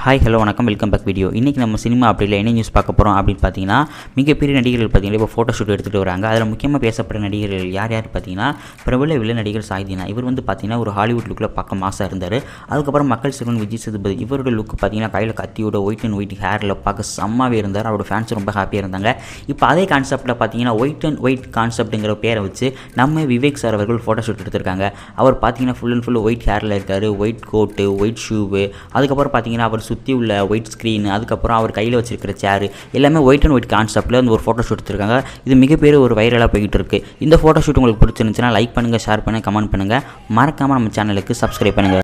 hi hello வணக்கம் welcome back video இன்றைக்கி நம்ம சினிமா அப்படியில் என்ன நியூஸ் பார்க்க போகிறோம் அப்படின்னு பார்த்தீங்கன்னா மிகப்பெரிய நடிகர்கள் பார்த்தீங்கன்னா இப்போ ஃபோட்டோ ஷூட் எடுத்துகிட்டு வராங்க அதில் முக்கியமாக பேசப்பட்ட நடிகர்கள் யார் யார் பார்த்தீங்கன்னா பிரபல வில்ல நடிகர் சாய்தினா இவர் வந்து பார்த்தீங்கன்னா ஒரு ஹாலிவுட் லுக்கில் பார்க்க மாசாக இருந்தார் அதுக்கப்புறம் மக்கள் சிவன் விஜய் சேதுபதி இவரோட லுக் பார்த்தீங்கன்னா கையில் கத்தியோட ஒயிட் அண்ட் ஒயிட் ஹேரில் பார்க்க செம்மாவே இருந்தார் அவரோட ஃபேன்ஸ் ரொம்ப ஹாப்பியாக இருந்தாங்க இப்போ அதே கான்செப்ட்டில் பார்த்தீங்கன்னா ஒயிட் அண்ட் ஒயிட் கான்செப்ட்டுங்கிற பேரை வச்சு நம்ம விவேக் சார் அவர்கள் ஃபோட்டோ ஷூட் எடுத்திருக்காங்க அவர் பார்த்தீங்கன்னா ஃபுல் அண்ட் ஃபுல் ஒயிட் ஹேரில் இருக்கார் ஒயிட் கோட்டு ஒயிட் ஷூவு அதுக்கப்புறம் பார்த்தீங்கன்னா அவர் அவர் சுற்றி உள்ள ஒயிட் ஸ்க்ரீன் அதுக்கப்புறம் அவர் கையில் வச்சிருக்கிற சேரு எல்லாமே ஒயிட் அண்ட் ஒயிட் கான்செப்டில் வந்து ஒரு ஃபோட்டோ ஷூட் எடுத்திருக்காங்க இது மிகப்பெரிய ஒரு வைரலாக போய்கிட்டு இருக்கு இந்த ஃபோட்டோ ஷூட் உங்களுக்கு பிடிச்சிருந்துச்சுன்னா லைக் பண்ணுங்கள் ஷேர் பண்ணுங்கள் கமெண்ட் பண்ணுங்கள் மறக்காமல் நம்ம சேனலுக்கு சப்ஸ்கிரைப் பண்ணுங்கள்